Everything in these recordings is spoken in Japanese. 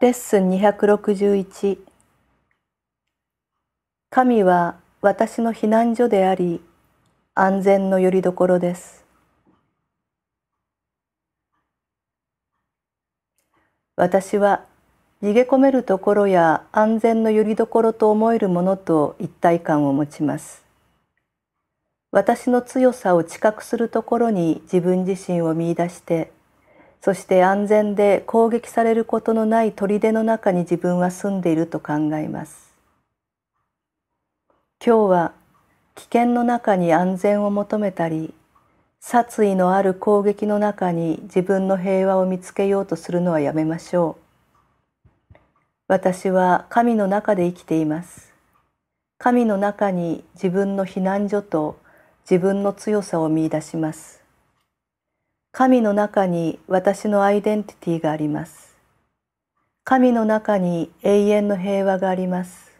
レッスン261神は私の避難所であり安全の拠り所です私は逃げ込めるところや安全の拠り所と思えるものと一体感を持ちます私の強さを知覚するところに自分自身を見いだしてそして安全で攻撃されることのない砦の中に自分は住んでいると考えます今日は危険の中に安全を求めたり殺意のある攻撃の中に自分の平和を見つけようとするのはやめましょう私は神の中で生きています神の中に自分の避難所と自分の強さを見いだします神の中に私のアイデンティティがあります。神の中に永遠の平和があります。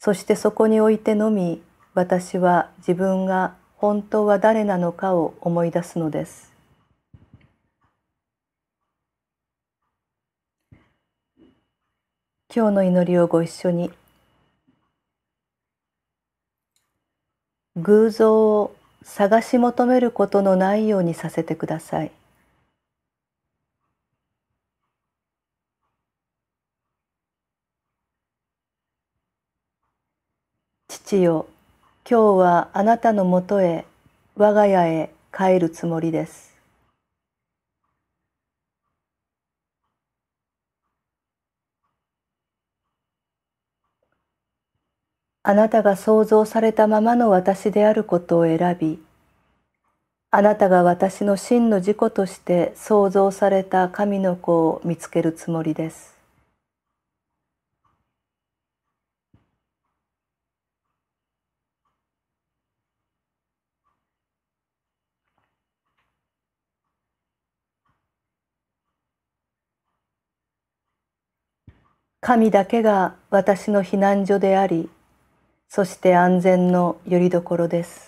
そしてそこにおいてのみ私は自分が本当は誰なのかを思い出すのです。今日の祈りをご一緒に。偶像を探し求めることのないようにさせてください。父よ、今日はあなたのもとへ、我が家へ帰るつもりです。あなたが想像されたままの私であることを選びあなたが私の真の自己として創造された神の子を見つけるつもりです。神だけが私の避難所でありそして安全の拠り所です